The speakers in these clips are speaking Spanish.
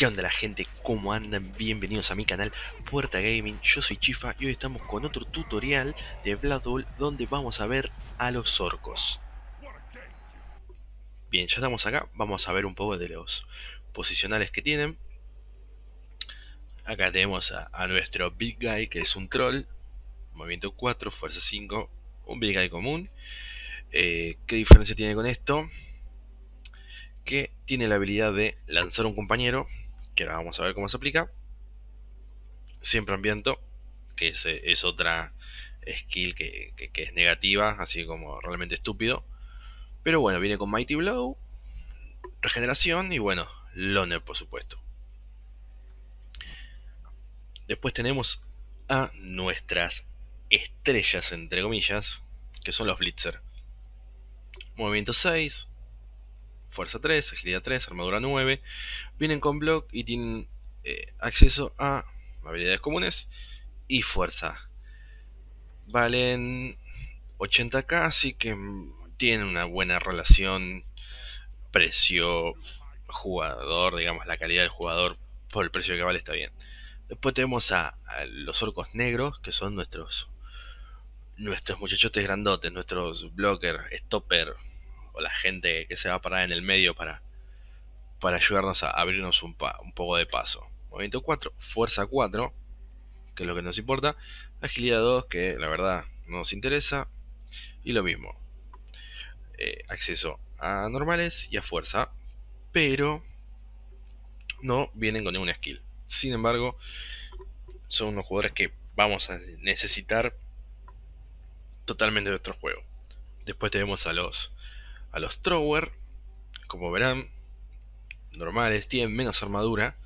¿Qué onda la gente? ¿Cómo andan? Bienvenidos a mi canal Puerta Gaming, yo soy Chifa y hoy estamos con otro tutorial de Blood Bowl donde vamos a ver a los orcos. Bien, ya estamos acá, vamos a ver un poco de los posicionales que tienen. Acá tenemos a, nuestro Big Guy que es un troll, movimiento 4, fuerza 5, un Big Guy común. Eh, ¿Qué diferencia tiene con esto? Que tiene la habilidad de lanzar un compañero ahora vamos a ver cómo se aplica. Siempre Ambiento. que es, eh, es otra skill que, es negativa, así como realmente estúpido. Pero bueno, viene con Mighty Blow, regeneración y bueno, Loner por supuesto. Después tenemos a nuestras estrellas, entre comillas, que son los Blitzer. Movimiento 6, fuerza 3, agilidad 3, armadura 9. Vienen con block y tienen eh, acceso a habilidades comunes y fuerza. Valen 80k, así que mm, tienen una buena relación precio-jugador, digamos, la calidad del jugador por el precio que vale está bien. Después tenemos a, los orcos negros, que son nuestros nuestros muchachotes grandotes, nuestros blockers, stopper, la gente que se va a parar en el medio para, para ayudarnos a abrirnos un, poco de paso. Movimiento 4, fuerza 4, que es lo que nos importa. Agilidad 2, que la verdad no nos interesa. Y lo mismo, eh, acceso a normales y a fuerza, pero no vienen con ninguna skill. Sin embargo, son unos jugadores que vamos a necesitar totalmente de nuestro juego. Después tenemos a los a los Thrower, como verán, normales, tienen menos armadura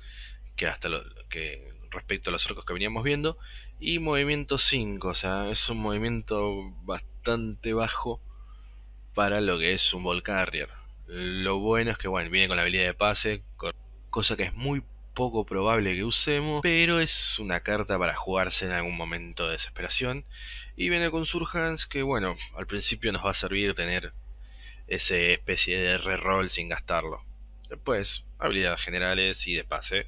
que hasta lo, que respecto a los arcos que veníamos viendo. Y movimiento 5, o sea, es un movimiento bastante bajo para lo que es un Volcarrier. Lo bueno es que, bueno, viene con la habilidad de pase, cosa que es muy poco probable que usemos, pero es una carta para jugarse en algún momento de desesperación. Y viene con Surhans, que bueno, al principio nos va a servir tener ese especie de reroll sin gastarlo. Después, habilidades generales y de pase.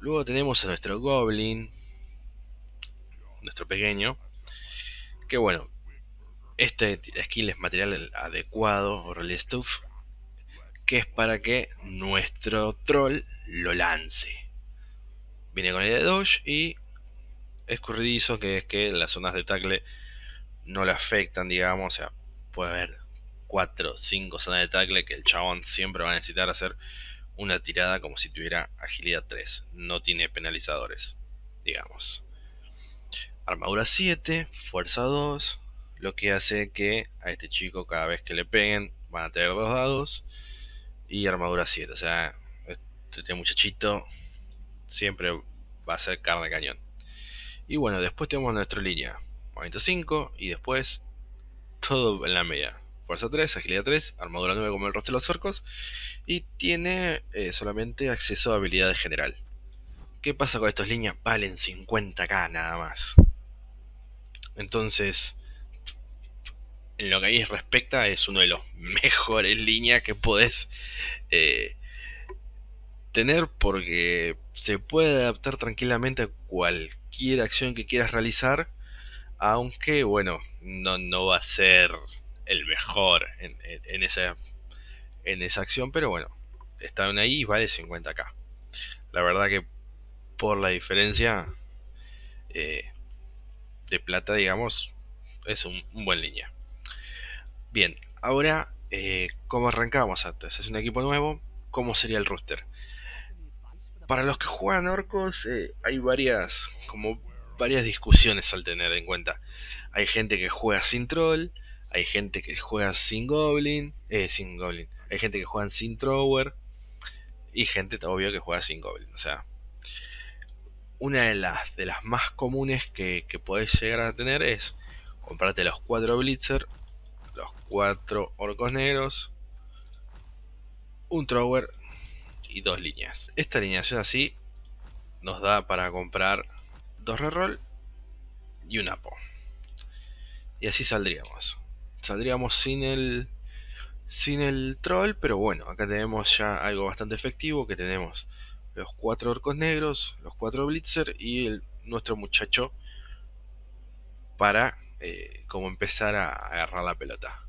Luego tenemos a nuestro Goblin, nuestro pequeño, que bueno, este skill es material adecuado o stuff, que es para que nuestro troll lo lance. Viene con el de dodge y escurridizo, que es que las zonas de tackle no le afectan, digamos, o sea, puede haber 4, 5 zonas de tackle que el chabón siempre va a necesitar hacer una tirada como si tuviera agilidad 3. No tiene penalizadores, digamos. Armadura 7, fuerza 2, lo que hace que a este chico cada vez que le peguen van a tener dos dados y armadura 7. O sea, este muchachito siempre va a ser carne cañón. Y bueno, después tenemos nuestra línea. Movimiento 5 y después todo en la media fuerza 3, agilidad 3, armadura 9 como el rostro de los cercos y tiene eh, solamente acceso a habilidades general. ¿Qué pasa con estas líneas? Valen 50k nada más. Entonces, en lo que a respecta, es uno de los mejores líneas que podés eh, tener porque se puede adaptar tranquilamente a cualquier acción que quieras realizar. Aunque, bueno, no, no va a ser el mejor en, esa, en esa acción, pero bueno, están ahí y vale 50k. La verdad que por la diferencia eh, de plata, digamos, es un, buen línea. Bien, ahora, eh, ¿cómo arrancamos antes? Es un equipo nuevo, ¿cómo sería el roster? Para los que juegan orcos, eh, hay varias, como varias discusiones al tener en cuenta. Hay gente que juega sin troll, hay gente que juega sin Goblin, eh, sin Goblin. Hay gente que juega sin Thrower y gente, obvio, que juega sin Goblin. O sea, una de las, de las más comunes que, que podés llegar a tener es comprarte los cuatro Blitzer, los cuatro Orcos Negros, un Thrower y dos líneas. Esta alineación así nos da para comprar dos reroll y un apo. Y así saldríamos saldríamos sin el sin el troll, pero bueno, acá tenemos ya algo bastante efectivo, que tenemos los cuatro orcos negros, los cuatro blitzer y el, nuestro muchacho para eh, como empezar a agarrar la pelota.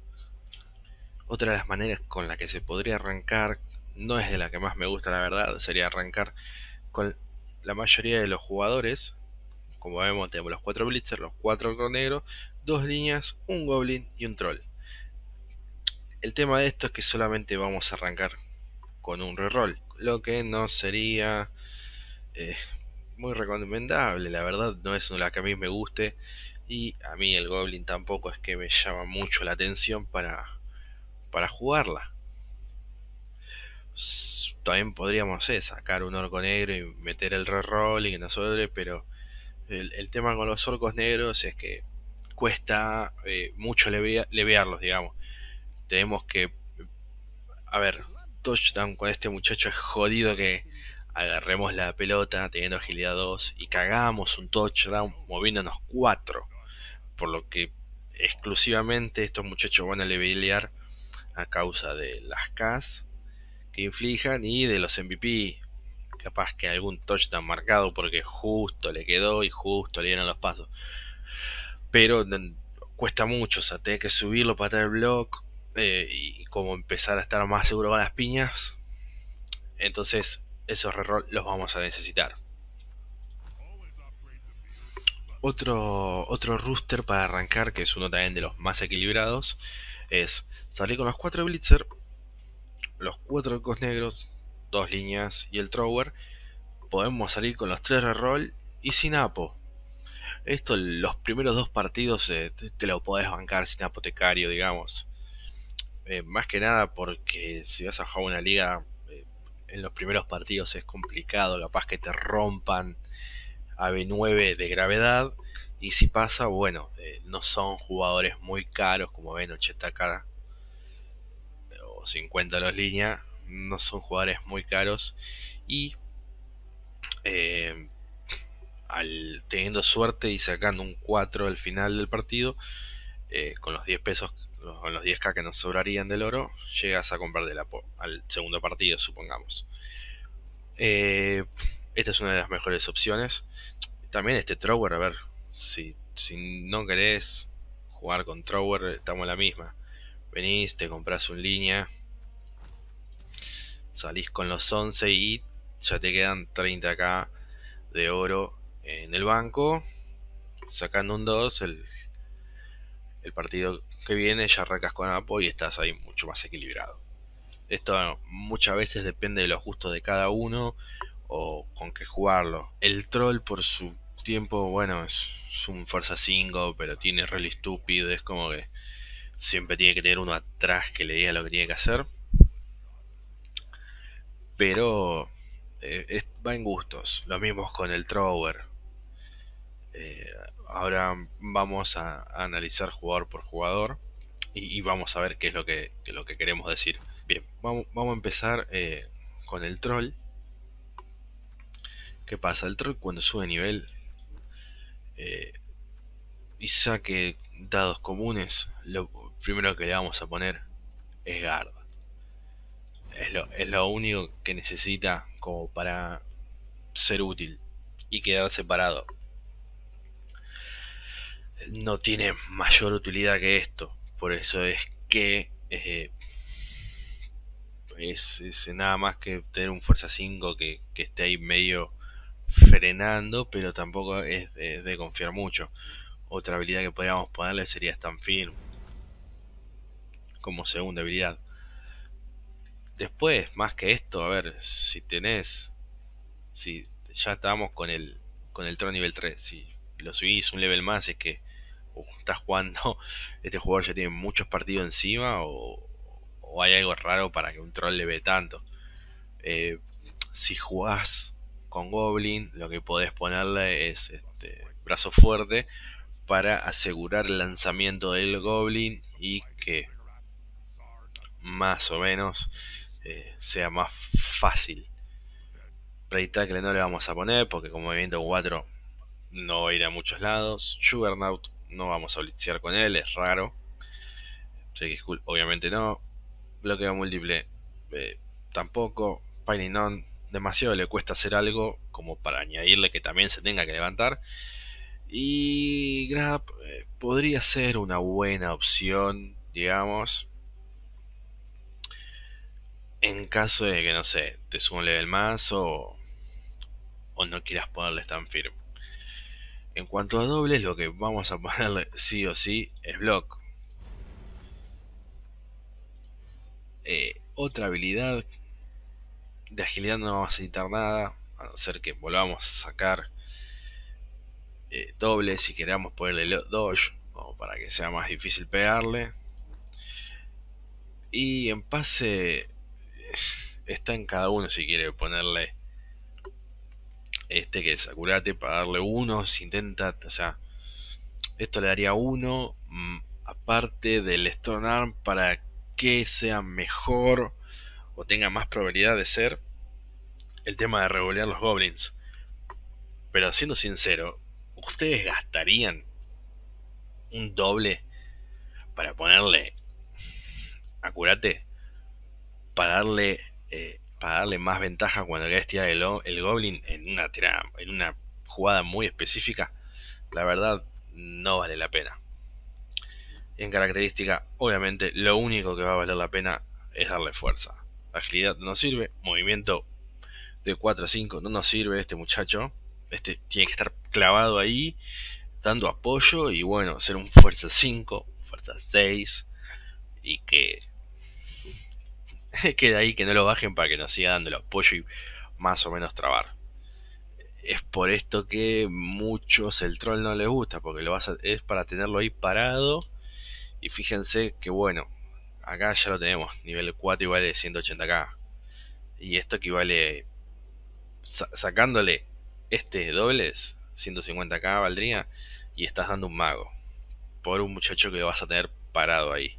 Otra de las maneras con la que se podría arrancar, no es de la que más me gusta la verdad, sería arrancar con la mayoría de los jugadores como vemos, tenemos los cuatro blitzers, los cuatro negros, dos líneas, un Goblin y un Troll. El tema de esto es que solamente vamos a arrancar con un reroll, lo que no sería eh, muy recomendable. La verdad, no es una que a mí me guste. Y a mí el Goblin tampoco es que me llama mucho la atención para, para jugarla. También podríamos sacar un orco negro y meter el reroll y que no sobre, pero el, tema con los orcos negros es que cuesta eh, mucho levearlos, digamos. Tenemos que... A ver, touchdown con este muchacho es jodido que agarremos la pelota teniendo agilidad 2 y cagamos un touchdown moviéndonos 4. Por lo que exclusivamente estos muchachos van a levelear a causa de las CAS que inflijan y de los MVP capaz que algún touchdown marcado porque justo le quedó y justo le dieron los pasos. Pero cuesta mucho, o sea, tenés que subirlo para el block eh, y como empezar a estar más seguro con las piñas. Entonces, esos reroll los vamos a necesitar. Otro, otro rooster para arrancar, que es uno también de los más equilibrados, es salir con los cuatro Blitzer, los cuatro arcos negros, dos líneas y el trower, podemos salir con los tres de roll y sin apo. Esto, los primeros dos partidos eh, te, lo podés bancar sin apotecario, digamos. Eh, más que nada porque si vas a jugar una liga, eh, en los primeros partidos es complicado, capaz que te rompan a B9 de gravedad. Y si pasa, bueno, no son jugadores muy caros como ven 80k o 50 los líneas no son jugadores muy caros y eh, al, teniendo suerte y sacando un 4 al final del partido, eh, con los 10 pesos, con los 10k que nos sobrarían del oro, llegas a comprar al segundo partido, supongamos. Eh, esta es una de las mejores opciones. También este Thrower, a ver, si, no querés jugar con Thrower, estamos en la misma. Venís, te compras un línea, salís con los 11 y ya te quedan 30k de oro en el banco. Sacando un 2, el, partido que viene ya arrancas con Apo y estás ahí mucho más equilibrado. Esto muchas veces depende de los gustos de cada uno o con qué jugarlo. El troll por su tiempo, bueno, es, un fuerza 5, pero tiene rally estúpido, es como que siempre tiene que tener uno atrás que le diga lo que tiene que hacer. Pero eh, va en gustos. Lo mismo con el Trower. Eh, ahora vamos a, analizar jugador por jugador y, vamos a ver qué es lo que, lo que queremos decir. Bien, vamos, a empezar eh, con el troll. ¿Qué pasa? El troll cuando sube nivel y saque dados comunes, lo primero que le vamos a poner es garda. Es lo, único que necesita como para ser útil y quedar separado. No tiene mayor utilidad que esto. Por eso es que eh, es, nada más que tener un Fuerza 5 que, esté ahí medio frenando, pero tampoco es, de confiar mucho. Otra habilidad que podríamos ponerle sería Stand Firm como segunda habilidad después, más que esto, a ver, si tenés, si ya estábamos con el, con el Tron nivel 3, si lo subís un level más, es que uh, estás jugando, este jugador ya tiene muchos partidos encima, o, hay algo raro para que un troll le ve tanto. Eh, si jugás con Goblin, lo que podés ponerle es este, brazo fuerte para asegurar el lanzamiento del Goblin y que más o menos eh, sea más fácil. Ray Tackle no le vamos a poner porque como movimiento 4 no va a ir a muchos lados. Juggernaut no vamos a blitzear con él, es raro. School obviamente no. Bloqueo múltiple eh, tampoco. Piling on demasiado le cuesta hacer algo como para añadirle que también se tenga que levantar. Y Grab eh, podría ser una buena opción, digamos en caso de que, no sé, te suba un level más o, no quieras ponerle tan firme. En cuanto a dobles, lo que vamos a ponerle sí o sí es block. Eh, otra habilidad. De agilidad no vamos a necesitar nada. A no ser que volvamos a sacar eh, dobles doble si queramos ponerle dodge. Como para que sea más difícil pegarle. Y en pase está en cada uno si quiere ponerle este que es Acurate para darle uno, si intenta, o sea, esto le daría uno mm, aparte del Stone Arm para que sea mejor o tenga más probabilidad de ser el tema de regolear los goblins. Pero siendo sincero, ¿ustedes gastarían un doble para ponerle Acurate eh, para darle, más ventaja cuando querés tirar el, Goblin en una, en una jugada muy específica, la verdad no vale la pena. En característica, obviamente, lo único que va a valer la pena es darle fuerza. Agilidad no sirve, movimiento de 4 a 5 no nos sirve este muchacho. Este tiene que estar clavado ahí, dando apoyo y bueno, ser un fuerza 5, fuerza 6 y que queda ahí, que no lo bajen para que nos siga dando el apoyo y más o menos trabar. Es por esto que muchos el troll no les gusta, porque lo vas es para tenerlo ahí parado. Y fíjense que bueno, acá ya lo tenemos, nivel 4 igual de 180k. Y esto equivale, sacándole este dobles, 150k valdría, y estás dando un mago. Por un muchacho que lo vas a tener parado ahí.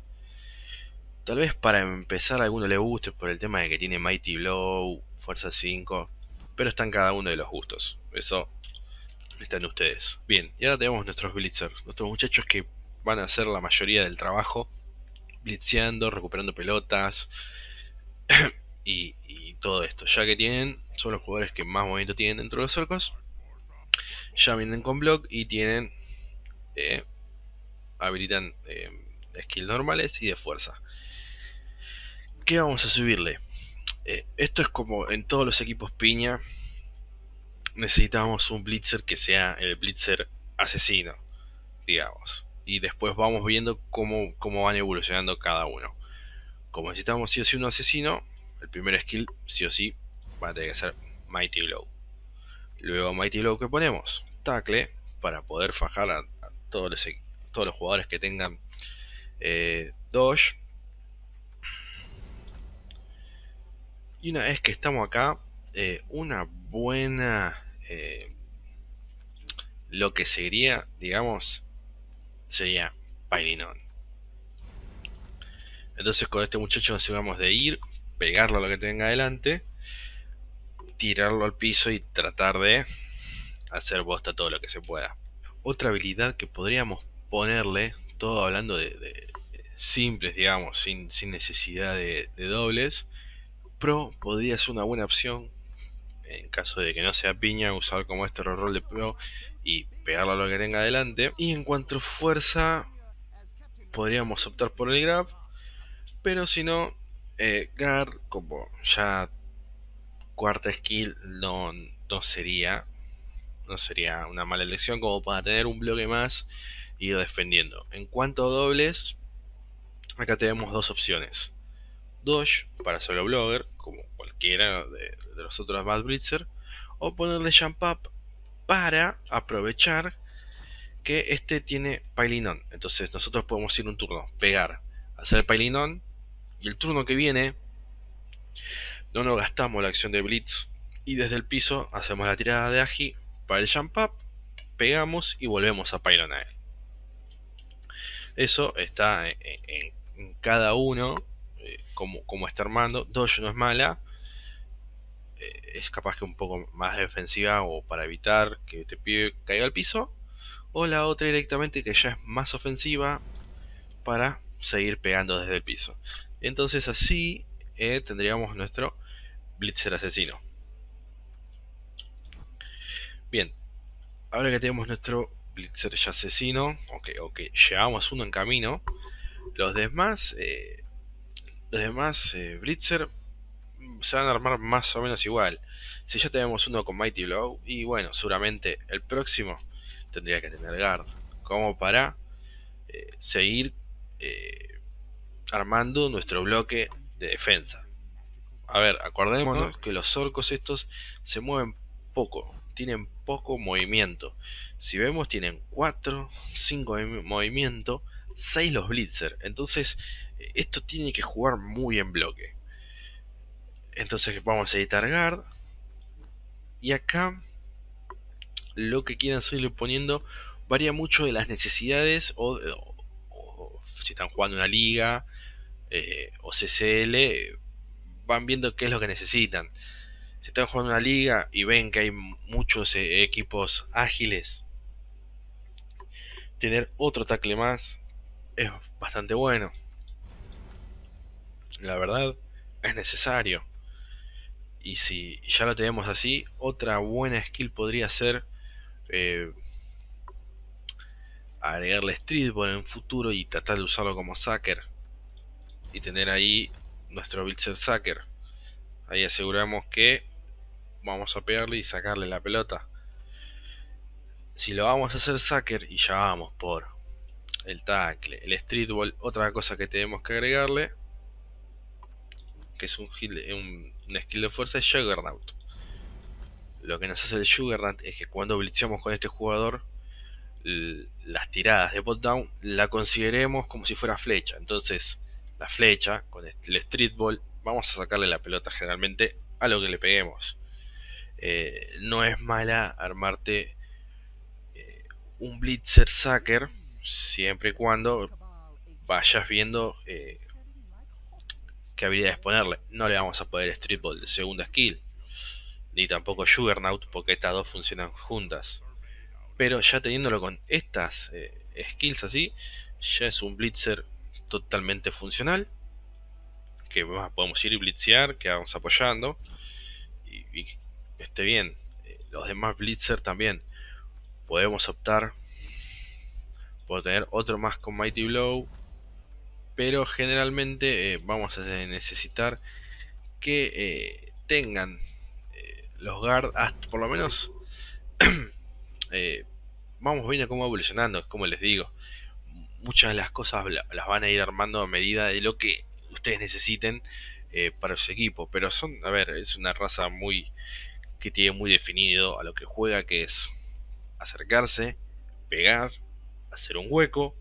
Tal vez para empezar a alguno le guste por el tema de que tiene Mighty Blow, Fuerza 5, pero en cada uno de los gustos. Eso está en ustedes. Bien, y ahora tenemos nuestros blitzers, nuestros muchachos que van a hacer la mayoría del trabajo, blitzeando, recuperando pelotas y, todo esto. Ya que tienen, son los jugadores que más movimiento tienen dentro de los cercos, ya vienen con block y tienen... Eh, habilitan eh, skills normales y de fuerza. ¿Qué vamos a subirle? Eh, esto es como en todos los equipos piña. Necesitamos un blitzer que sea el blitzer asesino, digamos. Y después vamos viendo cómo, cómo van evolucionando cada uno. Como necesitamos sí o sí un asesino, el primer skill sí o sí va a tener que ser Mighty Blow. Luego Mighty Blow que ponemos, tacle para poder fajar a, todos, los, e, todos los jugadores que tengan eh, Dodge Y una vez que estamos acá, eh, una buena... Eh, lo que sería, digamos, sería Painón. Entonces con este muchacho nos íbamos de ir, pegarlo a lo que tenga adelante, tirarlo al piso y tratar de hacer bosta todo lo que se pueda. Otra habilidad que podríamos ponerle, todo hablando de, simples, digamos, sin, necesidad de dobles, Pro podría ser una buena opción. En caso de que no sea piña, usar como este rol de Pro y pegarlo a lo que tenga adelante. Y en cuanto fuerza, podríamos optar por el Grab. Pero si no, eh, Guard, como ya cuarta skill, no, no sería no sería una mala elección como para tener un bloque más y ir defendiendo. En cuanto a dobles, acá tenemos dos opciones. Dodge para solo blogger, como cualquiera de, los otros Bad Blitzer, o ponerle jump up para aprovechar que este tiene on Entonces nosotros podemos ir un turno, pegar, hacer on y el turno que viene no nos gastamos la acción de Blitz y desde el piso hacemos la tirada de Agi para el Jump Up, pegamos y volvemos a Pylon a él. Eso está en cada uno eh, como, está armando. Dodge no es mala. Eh, es capaz que un poco más defensiva o para evitar que te pibe caiga al piso. O la otra directamente que ya es más ofensiva para seguir pegando desde el piso. Entonces así eh, tendríamos nuestro Blitzer asesino. Bien, ahora que tenemos nuestro Blitzer ya asesino, o que llevamos uno en camino, los demás los demás, eh, Blitzer, mm, se van a armar más o menos igual. Si ya tenemos uno con Mighty Blow, y bueno, seguramente el próximo tendría que tener Guard. Como para eh, seguir eh, armando nuestro bloque de defensa. A ver, acordémonos que los orcos estos se mueven poco, tienen poco movimiento. Si vemos, tienen 4, 5 movimiento, 6 los Blitzer. Entonces, esto tiene que jugar muy en bloque. Entonces vamos a editar guard. Y acá lo que quieran seguir poniendo varía mucho de las necesidades o, si están jugando una liga eh, o CCL, van viendo qué es lo que necesitan. Si están jugando una liga y ven que hay muchos eh, equipos ágiles, tener otro tackle más es bastante bueno la verdad, es necesario. Y si ya lo tenemos así, otra buena skill podría ser eh, agregarle Streetball en futuro y tratar de usarlo como Sacker. Y tener ahí nuestro Blitzer Sacker. Ahí aseguramos que vamos a pegarle y sacarle la pelota. Si lo vamos a hacer Sacker y ya vamos por el tackle, el streetball, otra cosa que tenemos que agregarle es un, eh, un, un, skill de fuerza, de Juggernaut. Lo que nos hace el Juggernaut es que cuando blitzamos con este jugador, las tiradas de bot down la consideremos como si fuera flecha. Entonces, la flecha con el street ball, vamos a sacarle la pelota generalmente a lo que le peguemos. Eh, no es mala armarte eh, un blitzer sacker siempre y cuando vayas viendo habría habilidades ponerle. No le vamos a poder stripbol de segunda skill, ni tampoco Juggernaut, porque estas dos funcionan juntas. Pero ya teniéndolo con estas eh, skills así, ya es un Blitzer totalmente funcional. Que podemos ir y blitzear, que vamos apoyando. Y, y esté bien. Eh, los demás Blitzer también. Podemos optar por tener otro más con Mighty Blow pero generalmente eh, vamos a necesitar que eh, tengan eh, los guard por lo menos vamos viendo cómo evolucionando como les digo muchas de las cosas las van a ir armando a medida de lo que ustedes necesiten para su equipo pero son a ver es una raza muy que tiene muy definido a lo que juega que es acercarse pegar hacer un hueco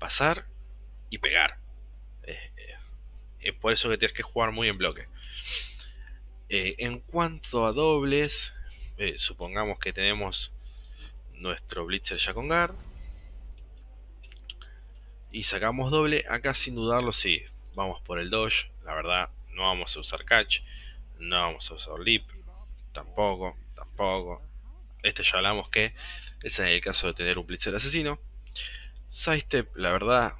pasar y pegar es eh, por eso que tienes que jugar muy en bloque. Eh, en cuanto a dobles, eh, supongamos que tenemos nuestro Blitzer ya con Gar. Y sacamos doble. Acá sin dudarlo, sí. Vamos por el Dodge. La verdad, no vamos a usar Catch. No vamos a usar Leap. Tampoco, tampoco. Este ya hablamos que es en el caso de tener un Blitzer asesino. Sidestep, la verdad,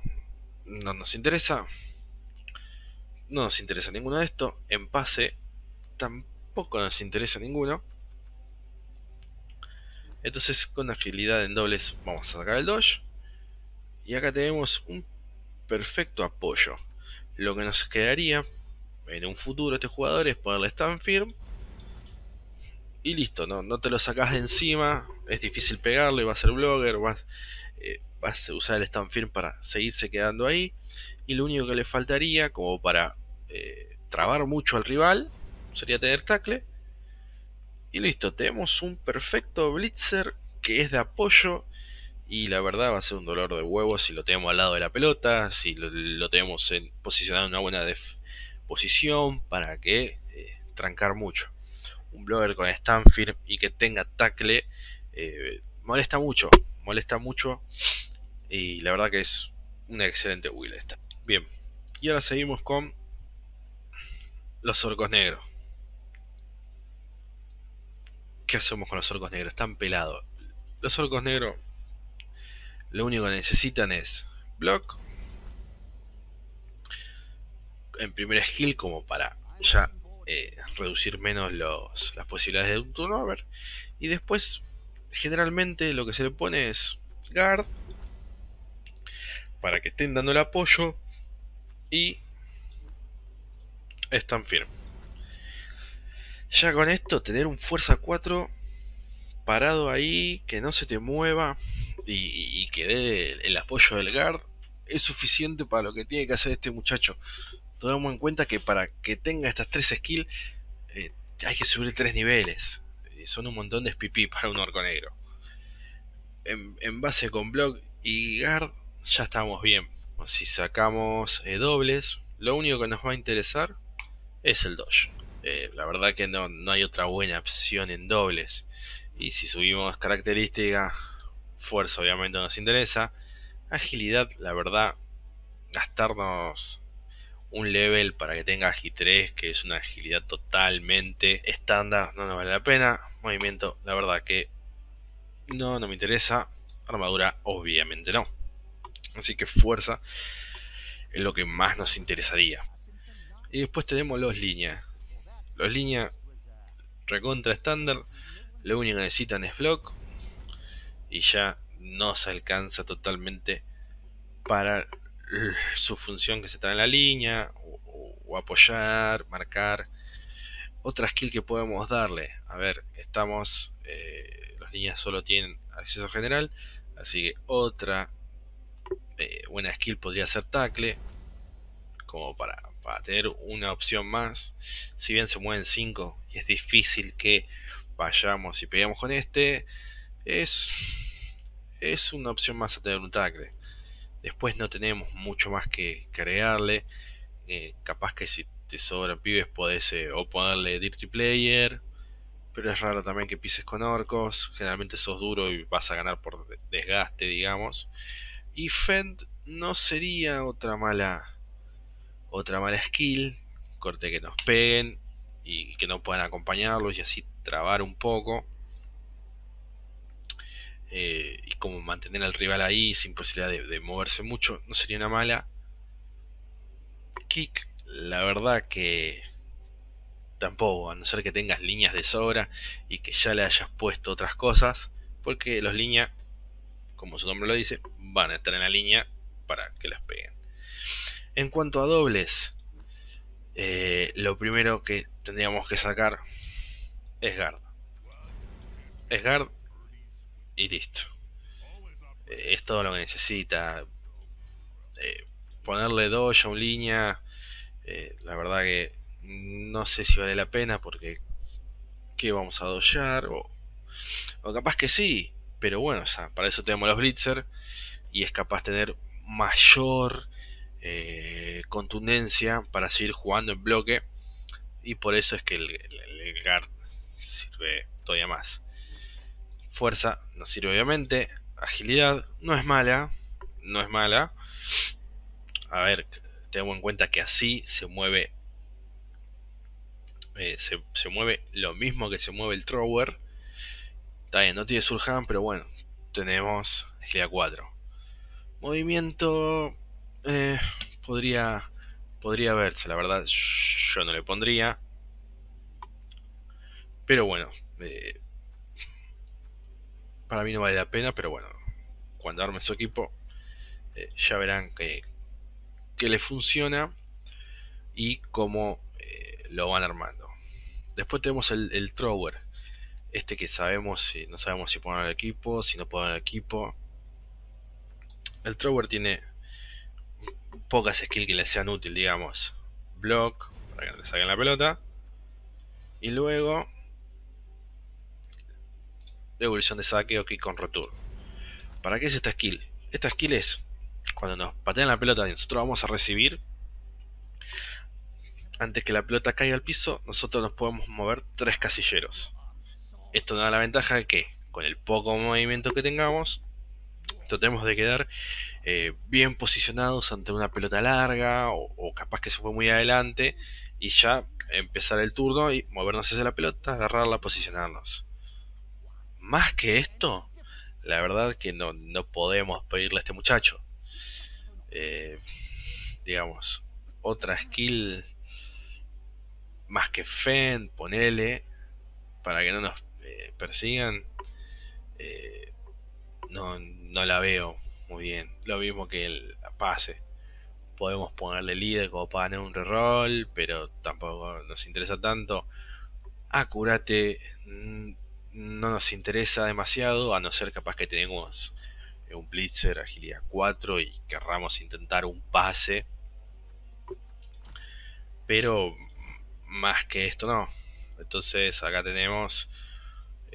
no nos interesa no nos interesa ninguno de esto. En pase tampoco nos interesa ninguno. Entonces con agilidad en dobles vamos a sacar el dodge. Y acá tenemos un perfecto apoyo. Lo que nos quedaría en un futuro este jugador es ponerle stand firm. Y listo, no, no te lo sacas de encima. Es difícil pegarle, va a ser blogger, vas, eh, vas a usar el stand firm para seguirse quedando ahí. Y lo único que le faltaría como para eh, trabar mucho al rival, sería tener tackle. Y listo, tenemos un perfecto blitzer que es de apoyo. Y la verdad va a ser un dolor de huevo si lo tenemos al lado de la pelota, si lo, tenemos en, posicionado en una buena posición para que eh, trancar mucho. Un blogger con stand firm y que tenga tackle eh, molesta mucho, molesta mucho. Y la verdad que es una excelente wheel esta. Bien, y ahora seguimos con los orcos negros. ¿Qué hacemos con los orcos negros? Están pelados. Los orcos negros lo único que necesitan es block. En primera skill como para ya eh, reducir menos las posibilidades de un turnover. Y después generalmente lo que se le pone es guard para que estén dando el apoyo y están firmes. Ya con esto, tener un fuerza 4 parado ahí, que no se te mueva y, que dé el, apoyo del guard, es suficiente para lo que tiene que hacer este muchacho. Tomemos en cuenta que para que tenga estas 3 skills eh, hay que subir tres niveles. Eh, son un montón de SPP para un orco negro. En, base con block y guard ya estamos bien. Si sacamos eh, dobles, lo único que nos va a interesar es el Dodge. Eh, la verdad que no, hay otra buena opción en dobles. Y si subimos características, fuerza obviamente nos interesa. Agilidad, la verdad, gastarnos un level para que tenga Agi 3, que es una agilidad totalmente estándar, no nos vale la pena. Movimiento, la verdad que no, no me interesa. Armadura, obviamente no. Así que fuerza es lo que más nos interesaría. Y después tenemos los líneas. Los líneas recontra estándar. Lo único que necesitan es block. Y ya nos alcanza totalmente para su función que se trae en la línea. O, apoyar, marcar. Otra skill que podemos darle. A ver, estamos. Eh, las líneas solo tienen acceso general. Así que otra eh, buena skill podría ser tackle. Como para para tener una opción más. Si bien se mueven 5 y es difícil que vayamos y pegamos con este, es, es una opción más a tener un Después no tenemos mucho más que crearle eh, capaz que si te sobran pibes podés eh, o ponerle Dirty Player. Pero es raro también que pises con orcos. Generalmente sos duro y vas a ganar por desgaste, digamos. Y Fend no sería otra mala otra mala skill, corte que nos peguen y que no puedan acompañarlos y así trabar un poco. Eh, y como mantener al rival ahí sin posibilidad de, de, moverse mucho, no sería una mala. Kick, la verdad que tampoco, a no ser que tengas líneas de sobra y que ya le hayas puesto otras cosas, porque los líneas, como su nombre lo dice, van a estar en la línea para que las peguen. En cuanto a dobles, eh, lo primero que tendríamos que sacar es guard. Es guard y listo. Eh, es todo lo que necesita. Eh, ponerle dos a un línea, la verdad que no sé si vale la pena porque ¿Qué vamos a dosiar o, o capaz que sí, pero bueno, o sea, para eso tenemos los Blitzer y es capaz de tener mayor eh, contundencia para seguir jugando en bloque. Y por eso es que el, guard sirve todavía más. Fuerza nos sirve obviamente. Agilidad no es mala. No es mala. A ver, tengo en cuenta que así se mueve. Eh, se, se, mueve lo mismo que se mueve el thrower. Está bien, no tiene surjan, pero bueno. Tenemos agilidad 4. Movimiento eh, podría, podría verse, la verdad yo no le pondría. Pero bueno, eh, para mí no vale la pena, pero bueno, cuando arme su equipo eh, ya verán que, que le funciona y cómo lo van armando. Después tenemos el, el este que sabemos, no sabemos si poner el equipo, si no poner el equipo. El trower tiene pocas skills que les sean útil, digamos. Block, para que le saquen la pelota. Y luego, devolución de saque o kick con return. ¿Para qué es esta skill? Esta skill es cuando nos patean la pelota y nosotros vamos a recibir. Antes que la pelota caiga al piso, nosotros nos podemos mover tres casilleros. Esto nos da la ventaja de que, con el poco movimiento que tengamos, tratemos de quedar eh, bien posicionados ante una pelota larga o, capaz que se fue muy adelante y ya empezar el turno y movernos hacia la pelota, agarrarla, posicionarnos. Más que esto, la verdad que no, podemos pedirle a este muchacho. Eh, digamos, otra skill más que Fen, ponele, para que no nos eh, persigan. Eh, no, la veo muy bien. Lo mismo que el pase. Podemos ponerle líder como para ganar un reroll, pero tampoco nos interesa tanto. curate mm, no nos interesa demasiado, a no ser capaz que tenemos eh, un blitzer agilidad 4 y querramos intentar un pase. Pero más que esto no. Entonces acá tenemos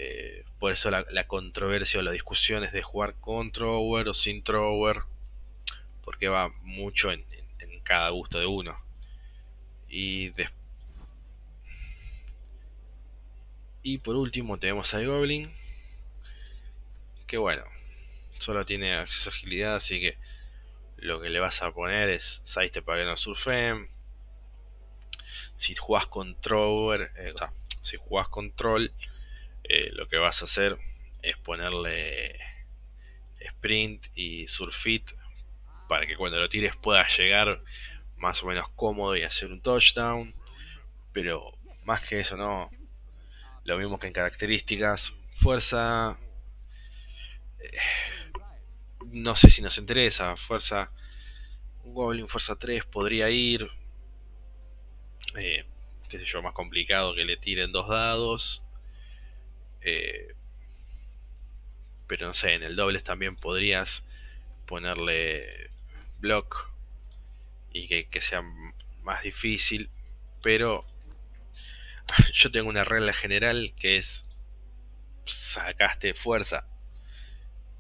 eh, por eso la, controversia o la discusión es de jugar con thrower o sin thrower, porque va mucho en, cada gusto de uno. Y Y por último tenemos al Goblin. Que bueno. Solo tiene acceso a agilidad. Así que lo que le vas a poner es Size te que no surfe Si jugás con eh, o sea, si jugás control. Eh, lo que vas a hacer es ponerle sprint y surfit para que cuando lo tires puedas llegar más o menos cómodo y hacer un touchdown. Pero más que eso no. Lo mismo que en características. Fuerza... Eh, no sé si nos interesa. Fuerza... Un Goblin Fuerza 3 podría ir. Eh, qué sé yo, más complicado que le tiren dos dados. Eh, pero no sé, en el dobles también podrías ponerle block y que, sea más difícil. Pero yo tengo una regla general que es sacaste fuerza.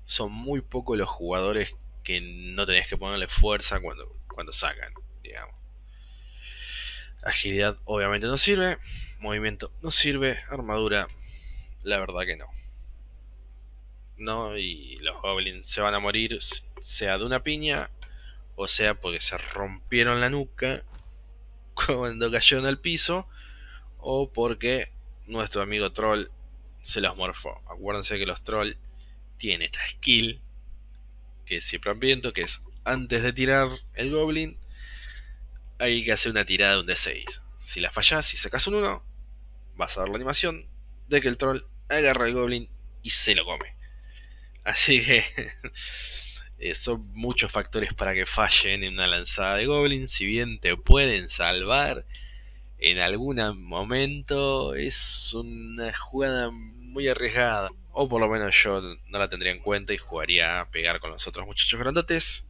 Son muy pocos los jugadores que no tenés que ponerle fuerza cuando, cuando sacan, digamos. Agilidad obviamente no sirve, movimiento no sirve, armadura la verdad que no. No, y los goblins se van a morir, sea de una piña, o sea porque se rompieron la nuca cuando cayeron al piso, o porque nuestro amigo troll se los morfó. Acuérdense que los troll tienen esta skill que siempre han que es antes de tirar el goblin, hay que hacer una tirada de un D6. Si la fallas y sacas un 1, vas a ver la animación, de que el troll agarra al goblin y se lo come. Así que eh, son muchos factores para que fallen en una lanzada de goblin. Si bien te pueden salvar en algún momento, es una jugada muy arriesgada. O por lo menos yo no la tendría en cuenta y jugaría a pegar con los otros muchachos grandotes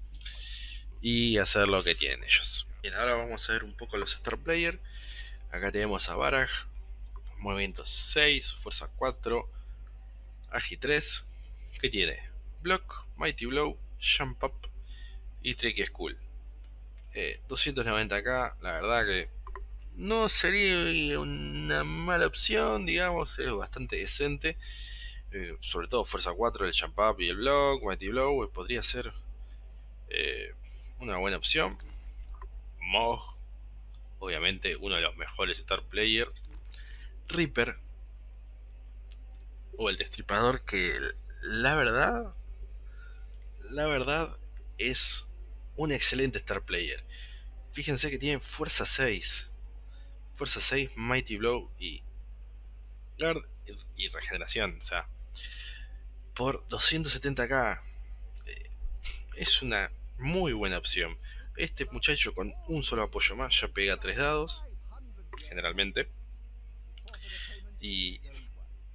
y hacer lo que tienen ellos. Bien, ahora vamos a ver un poco los Star Player. Acá tenemos a Baraj, Movimiento 6, fuerza 4, agi 3. ¿Qué tiene? Block, Mighty Blow, Jump Up y Tricky eh, School. 290k, la verdad que no sería una mala opción, digamos, es bastante decente. Eh, sobre todo Fuerza 4, el Jump Up y el Block, Mighty Blow, eh, podría ser una buena opción. Mog, obviamente uno de los mejores Star Player Reaper o el Destripador que la verdad la verdad es un excelente star player. Fíjense que tiene fuerza 6. Fuerza 6, Mighty Blow y guard y regeneración, o sea, por 270k eh, es una muy buena opción. Este muchacho con un solo apoyo más ya pega 3 dados generalmente y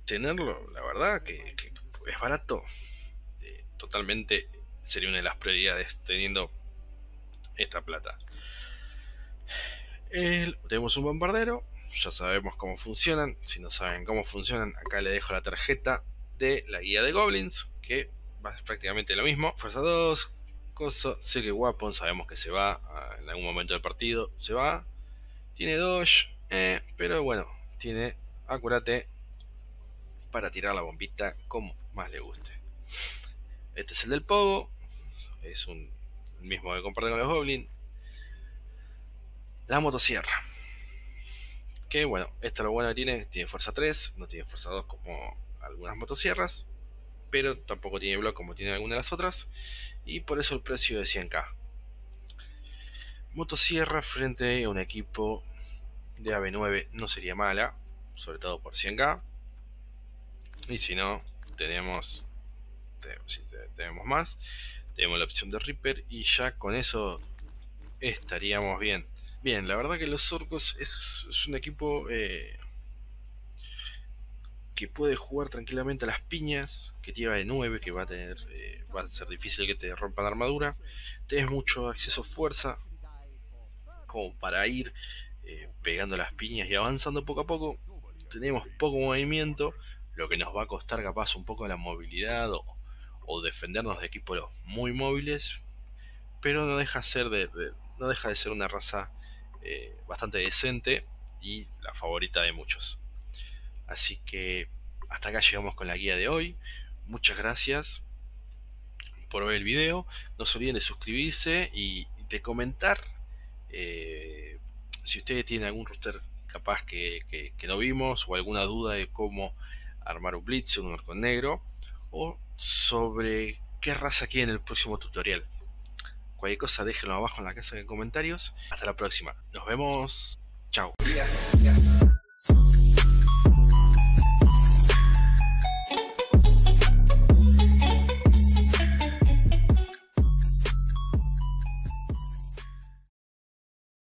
tenerlo, la verdad, que, es barato. Eh, totalmente sería una de las prioridades teniendo esta plata. tenemos un bombardero, ya sabemos cómo funcionan. Si no saben cómo funcionan, acá le dejo la tarjeta de la guía de Goblins, que es prácticamente lo mismo. Fuerza 2, coso sé Weapon, sabemos que se va ah, en algún momento del partido, se va. Tiene Dodge, eh, pero bueno, tiene, acuérdate, para tirar la bombita como más le guste. Este es el del Pogo, es un el mismo que comparte con los Goblin. La motosierra. Que bueno, esta lo bueno que tiene, tiene fuerza 3, no tiene fuerza 2 como algunas motosierras, pero tampoco tiene block como tiene alguna de las otras, y por eso el precio de 100k. Motosierra frente a un equipo de AB9 no sería mala, sobre todo por 100k. Y si no, tenemos, tenemos, más, tenemos la opción de Reaper y ya con eso estaríamos bien. Bien, la verdad que los Orcos es, un equipo eh, que puede jugar tranquilamente a las piñas, que lleva de 9, que va a tener eh, va a ser difícil que te rompan la armadura. Tienes mucho acceso a fuerza como para ir eh, pegando las piñas y avanzando poco a poco, tenemos poco movimiento, lo que nos va a costar capaz un poco la movilidad o, defendernos de equipos muy móviles, pero no deja, ser de, no deja de ser una raza eh, bastante decente y la favorita de muchos. Así que hasta acá llegamos con la guía de hoy. Muchas gracias por ver el video. No se olviden de suscribirse y de comentar eh, si ustedes tienen algún roster capaz que, no vimos o alguna duda de cómo armar un blitz, un arco negro o sobre qué raza quieren en el próximo tutorial. Cualquier cosa déjenlo abajo en la casa de comentarios. Hasta la próxima. Nos vemos. Chao.